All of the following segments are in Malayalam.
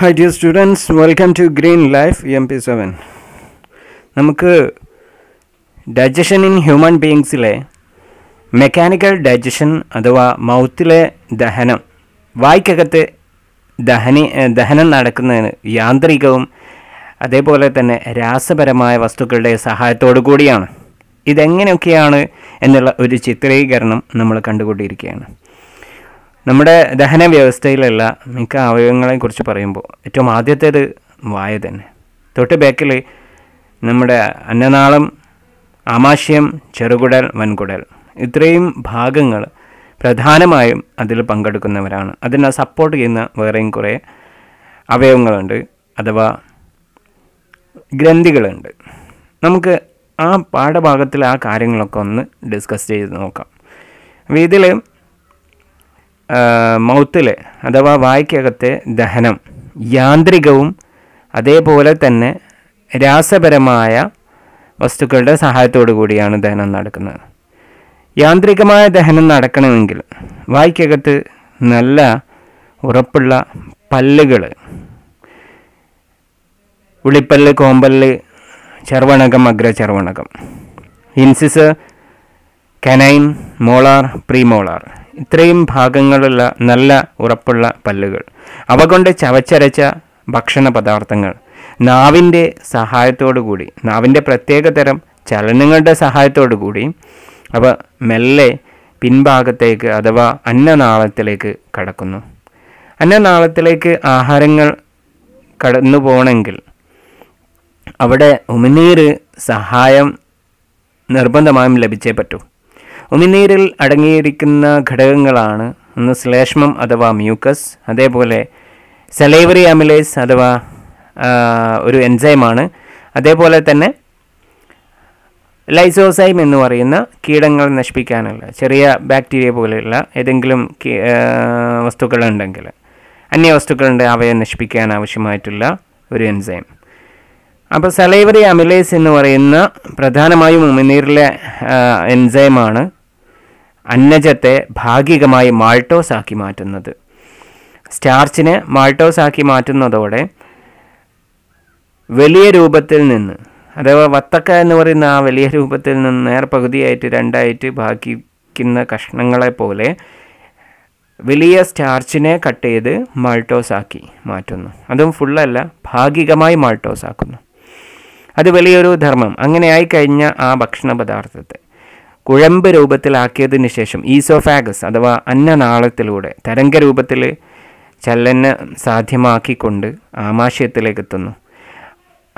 Hi dear students, welcome to Green Life MP7. നമുക്ക് ഡൈജഷൻ ഇൻ ഹ്യൂമൻ ബീങ്സിലെ മെക്കാനിക്കൽ ഡൈജഷൻ അഥവാ മൗത്തിലെ ദഹനം വായ്ക്കകത്ത് ദഹനി ദഹനം നടക്കുന്നതിന് യാന്ത്രികവും അതേപോലെ തന്നെ രാസപരമായ വസ്തുക്കളുടെ സഹായത്തോടു കൂടിയാണ് ഇതെങ്ങനെയൊക്കെയാണ് എന്നുള്ള ഒരു ചിത്രീകരണം നമ്മൾ കണ്ടുകൊണ്ടിരിക്കുകയാണ് നമ്മുടെ ദഹന വ്യവസ്ഥയിലുള്ള മിക്ക അവയവങ്ങളെക്കുറിച്ച് പറയുമ്പോൾ ഏറ്റവും ആദ്യത്തേത് വായ തന്നെ തൊട്ട് ബാക്കിൽ നമ്മുടെ അന്നനാളം ആമാശയം ചെറുകുടൽ വൻകുടൽ ഇത്രയും ഭാഗങ്ങൾ പ്രധാനമായും അതിൽ പങ്കെടുക്കുന്നവരാണ് അതിനെ സപ്പോർട്ട് ചെയ്യുന്ന വേറെയും കുറേ അവയവങ്ങളുണ്ട് അഥവാ ഗ്രന്ഥികളുണ്ട് നമുക്ക് ആ പാഠഭാഗത്തിൽ ആ കാര്യങ്ങളൊക്കെ ഒന്ന് ഡിസ്കസ് ചെയ്ത് നോക്കാം അപ്പോൾ ഇതിൽ മൗത്തിലെ അഥവാ വായിക്കകത്തെ ദഹനം യാന്ത്രികവും അതേപോലെ തന്നെ രാസപരമായ വസ്തുക്കളുടെ സഹായത്തോടു കൂടിയാണ് ദഹനം നടക്കുന്നത് യാന്ത്രികമായ ദഹനം നടക്കണമെങ്കിൽ വായിക്കകത്ത് നല്ല ഉറപ്പുള്ള പല്ലുകൾ ഉളിപ്പല്ല് കോമ്പല്ല് ചർവണകം അഗ്രചർവണകം ഇൻസിസ് കനൈൻ മോളാർ പ്രീമോളാർ ഇത്രയും ഭാഗങ്ങളുള്ള നല്ല ഉറപ്പുള്ള പല്ലുകൾ അവ കൊണ്ട് ചവച്ചരച്ച ഭക്ഷണ പദാർത്ഥങ്ങൾ നാവിൻ്റെ കൂടി നാവിൻ്റെ പ്രത്യേകതരം ചലനങ്ങളുടെ കൂടി അവ മെല്ലെ പിൻഭാഗത്തേക്ക് അഥവാ അന്നനാളത്തിലേക്ക് കടക്കുന്നു അന്നനാളത്തിലേക്ക് ആഹാരങ്ങൾ കടന്നു പോകണമെങ്കിൽ അവിടെ ഉമിനീർ സഹായം നിർബന്ധമായും ലഭിച്ചേ പറ്റൂ ഉമിനീരിൽ അടങ്ങിയിരിക്കുന്ന ഘടകങ്ങളാണ് ഒന്ന് ശ്ലേഷ്മം അഥവാ മ്യൂക്കസ് അതേപോലെ സെലൈവറി അമിലേസ് അഥവാ ഒരു എൻസൈമാണ് അതേപോലെ തന്നെ ലൈസോസൈം എന്ന് പറയുന്ന കീടങ്ങൾ നശിപ്പിക്കാനുള്ള ചെറിയ ബാക്ടീരിയ പോലെയുള്ള ഏതെങ്കിലും വസ്തുക്കളുണ്ടെങ്കിൽ അന്യ വസ്തുക്കളുണ്ട് അവയെ നശിപ്പിക്കാൻ ആവശ്യമായിട്ടുള്ള ഒരു എൻസൈം അപ്പോൾ സലൈവറി അമിലേസ് എന്ന് പറയുന്ന പ്രധാനമായും ഉമിനീരിലെ എൻസൈമാണ് അന്നജത്തെ ഭാഗികമായി ആക്കി മാറ്റുന്നത് സ്റ്റാർച്ചിനെ ആക്കി മാറ്റുന്നതോടെ വലിയ രൂപത്തിൽ നിന്ന് അഥവാ വത്തക്ക എന്ന് പറയുന്ന ആ വലിയ രൂപത്തിൽ നിന്ന് നേർപകുതിയായിട്ട് രണ്ടായിട്ട് ഭാഗിക്കുന്ന കഷ്ണങ്ങളെ പോലെ വലിയ സ്റ്റാർച്ചിനെ കട്ട് ചെയ്ത് മാൾട്ടോസാക്കി മാറ്റുന്നു അതും ഫുള്ളല്ല ഭാഗികമായി മാൾട്ടോസാക്കുന്നു അത് വലിയൊരു ധർമ്മം അങ്ങനെയായി കഴിഞ്ഞ ആ ഭക്ഷണ പദാർത്ഥത്തെ കുഴമ്പ് രൂപത്തിലാക്കിയതിന് ശേഷം ഈസോഫാഗസ് അഥവാ അന്നനാളത്തിലൂടെ തരംഗ രൂപത്തിൽ ചലന സാധ്യമാക്കിക്കൊണ്ട് ആമാശയത്തിലേക്ക് എത്തുന്നു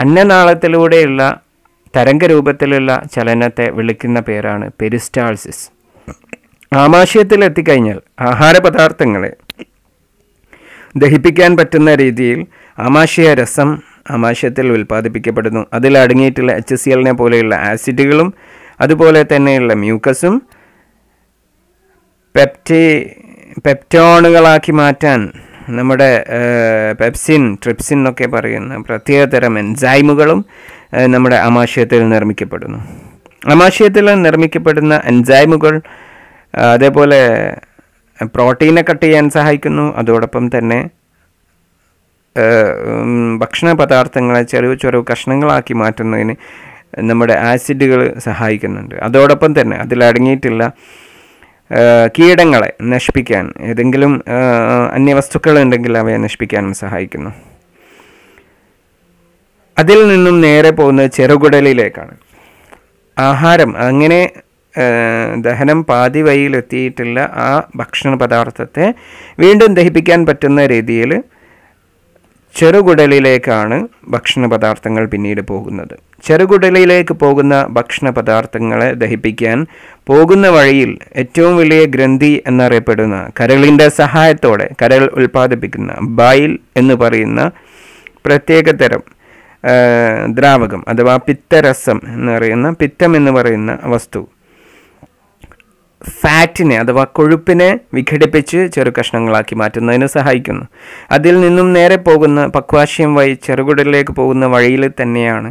അന്നനാളത്തിലൂടെയുള്ള തരംഗരൂപത്തിലുള്ള ചലനത്തെ വിളിക്കുന്ന പേരാണ് പെരിസ്റ്റാൾസിസ് ആമാശയത്തിൽ എത്തിക്കഴിഞ്ഞാൽ ആഹാരപദാർത്ഥങ്ങളെ ദഹിപ്പിക്കാൻ പറ്റുന്ന രീതിയിൽ ആമാശയ രസം ആമാശയത്തിൽ ഉൽപ്പാദിപ്പിക്കപ്പെടുന്നു അതിൽ അടങ്ങിയിട്ടുള്ള എച്ച് സി എല്ലിനെ പോലെയുള്ള ആസിഡുകളും അതുപോലെ തന്നെയുള്ള മ്യൂക്കസും പെപ്റ്റി പെപ്റ്റോണുകളാക്കി മാറ്റാൻ നമ്മുടെ പെപ്സിൻ ട്രിപ്സിൻ എന്നൊക്കെ പറയുന്ന പ്രത്യേകതരം എൻസൈമുകളും നമ്മുടെ ആമാശയത്തിൽ നിർമ്മിക്കപ്പെടുന്നു ആമാശയത്തിൽ നിർമ്മിക്കപ്പെടുന്ന എൻസൈമുകൾ അതേപോലെ പ്രോട്ടീനെ കട്ട് ചെയ്യാൻ സഹായിക്കുന്നു അതോടൊപ്പം തന്നെ ഭക്ഷണ പദാർത്ഥങ്ങളെ ചെറിയ ചെറിയ കഷ്ണങ്ങളാക്കി മാറ്റുന്നതിന് നമ്മുടെ ആസിഡുകൾ സഹായിക്കുന്നുണ്ട് അതോടൊപ്പം തന്നെ അതിലടങ്ങിയിട്ടുള്ള കീടങ്ങളെ നശിപ്പിക്കാൻ ഏതെങ്കിലും അന്യവസ്തുക്കൾ ഉണ്ടെങ്കിൽ അവയെ നശിപ്പിക്കാനും സഹായിക്കുന്നു അതിൽ നിന്നും നേരെ പോകുന്നത് ചെറുകുടലിലേക്കാണ് ആഹാരം അങ്ങനെ ദഹനം പാതി വഴിയിലെത്തിയിട്ടുള്ള ആ ഭക്ഷണ പദാർത്ഥത്തെ വീണ്ടും ദഹിപ്പിക്കാൻ പറ്റുന്ന രീതിയിൽ ചെറുകുടലിലേക്കാണ് ഭക്ഷണ പദാർത്ഥങ്ങൾ പിന്നീട് പോകുന്നത് ചെറുകുടലിലേക്ക് പോകുന്ന ഭക്ഷണ പദാർത്ഥങ്ങളെ ദഹിപ്പിക്കാൻ പോകുന്ന വഴിയിൽ ഏറ്റവും വലിയ ഗ്രന്ഥി എന്നറിയപ്പെടുന്ന കരളിൻ്റെ സഹായത്തോടെ കരൾ ഉൽപ്പാദിപ്പിക്കുന്ന ബൈൽ എന്ന് പറയുന്ന പ്രത്യേകതരം ദ്രാവകം അഥവാ പിത്തരസം എന്ന് പിത്തം എന്ന് പറയുന്ന വസ്തു ഫാറ്റിനെ അഥവാ കൊഴുപ്പിനെ വിഘടിപ്പിച്ച് ചെറു കഷ്ണങ്ങളാക്കി മാറ്റുന്നതിന് സഹായിക്കുന്നു അതിൽ നിന്നും നേരെ പോകുന്ന പക്വാശയം വഴി ചെറുകുടലിലേക്ക് പോകുന്ന വഴിയിൽ തന്നെയാണ്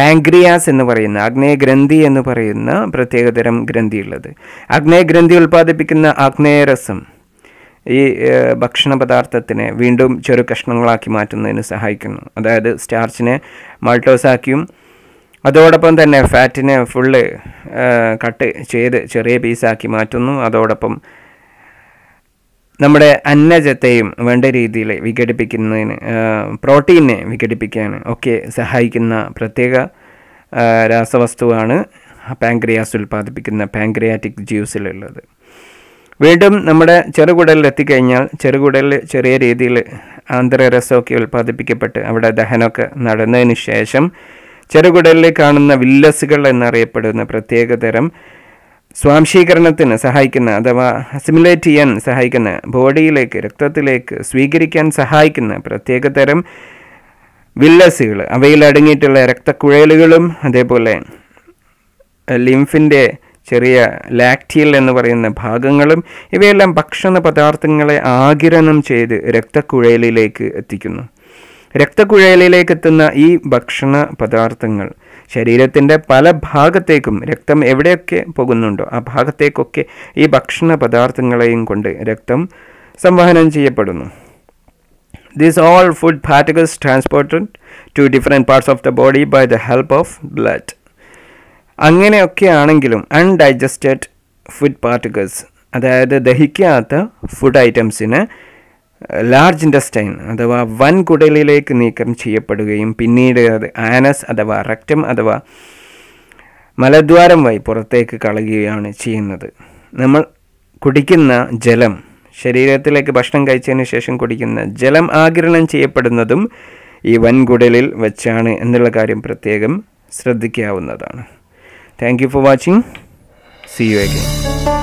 പാങ്ക്രിയാസ് എന്ന് പറയുന്ന ഗ്രന്ഥി എന്ന് പറയുന്ന പ്രത്യേകതരം ഗ്രന്ഥിയുള്ളത് ആഗ്നേയഗ്രന്ഥി ഉൽപ്പാദിപ്പിക്കുന്ന രസം ഈ ഭക്ഷണ പദാർത്ഥത്തിനെ വീണ്ടും ചെറു കഷ്ണങ്ങളാക്കി മാറ്റുന്നതിന് സഹായിക്കുന്നു അതായത് സ്റ്റാർച്ചിനെ മൾട്ടോസാക്കിയും അതോടൊപ്പം തന്നെ ഫാറ്റിനെ ഫുള്ള് കട്ട് ചെയ്ത് ചെറിയ പീസാക്കി മാറ്റുന്നു അതോടൊപ്പം നമ്മുടെ അന്നജത്തെയും വേണ്ട രീതിയിൽ വിഘടിപ്പിക്കുന്നതിന് പ്രോട്ടീനെ വിഘടിപ്പിക്കാൻ ഒക്കെ സഹായിക്കുന്ന പ്രത്യേക രാസവസ്തുവാണ് പാങ്ക്രിയാസ് ഉൽപ്പാദിപ്പിക്കുന്ന പാങ്ക്രിയാറ്റിക് ജ്യൂസിലുള്ളത് വീണ്ടും നമ്മുടെ ചെറുകുടലിൽ എത്തിക്കഴിഞ്ഞാൽ ചെറുകുടലിൽ ചെറിയ രീതിയിൽ ആന്ധ്രരസമൊക്കെ ഉൽപ്പാദിപ്പിക്കപ്പെട്ട് അവിടെ ദഹനമൊക്കെ നടന്നതിന് ശേഷം ചെറുകുടലിൽ കാണുന്ന വില്ലസുകൾ എന്നറിയപ്പെടുന്ന പ്രത്യേകതരം സ്വാംശീകരണത്തിന് സഹായിക്കുന്ന അഥവാ അസിമുലേറ്റ് ചെയ്യാൻ സഹായിക്കുന്ന ബോഡിയിലേക്ക് രക്തത്തിലേക്ക് സ്വീകരിക്കാൻ സഹായിക്കുന്ന പ്രത്യേകതരം വില്ലസുകൾ അവയിൽ അടങ്ങിയിട്ടുള്ള രക്തക്കുഴലുകളും അതേപോലെ ലിംഫിൻ്റെ ചെറിയ ലാക്റ്റിയൽ എന്ന് പറയുന്ന ഭാഗങ്ങളും ഇവയെല്ലാം ഭക്ഷണ പദാർത്ഥങ്ങളെ ആകിരണം ചെയ്ത് രക്തക്കുഴലിലേക്ക് എത്തിക്കുന്നു രക്തക്കുഴലിലേക്ക് എത്തുന്ന ഈ ഭക്ഷണ പദാർത്ഥങ്ങൾ ശരീരത്തിൻ്റെ പല ഭാഗത്തേക്കും രക്തം എവിടെയൊക്കെ പോകുന്നുണ്ടോ ആ ഭാഗത്തേക്കൊക്കെ ഈ ഭക്ഷണ പദാർത്ഥങ്ങളെയും കൊണ്ട് രക്തം സംവഹനം ചെയ്യപ്പെടുന്നു these all food particles transported to different parts of the body by the help of blood അങ്ങനെയൊക്കെ ആണെങ്കിലും അൺഡൈജസ്റ്റഡ് ഫുഡ് പാർട്ടിക്കിൾസ് അതായത് ദഹിക്കാത്ത ഫുഡ് ഐറ്റംസിന് ലാർജ് ഇൻഡസ്റ്റൈൻ അഥവാ കുടലിലേക്ക് നീക്കം ചെയ്യപ്പെടുകയും പിന്നീട് അത് ആനസ് അഥവാ റക്റ്റം അഥവാ മലദ്വാരം വഴി പുറത്തേക്ക് കളയുകയാണ് ചെയ്യുന്നത് നമ്മൾ കുടിക്കുന്ന ജലം ശരീരത്തിലേക്ക് ഭക്ഷണം കഴിച്ചതിന് ശേഷം കുടിക്കുന്ന ജലം ആകിരണം ചെയ്യപ്പെടുന്നതും ഈ വൻകുടലിൽ വെച്ചാണ് എന്നുള്ള കാര്യം പ്രത്യേകം ശ്രദ്ധിക്കാവുന്നതാണ് thank you for watching see you again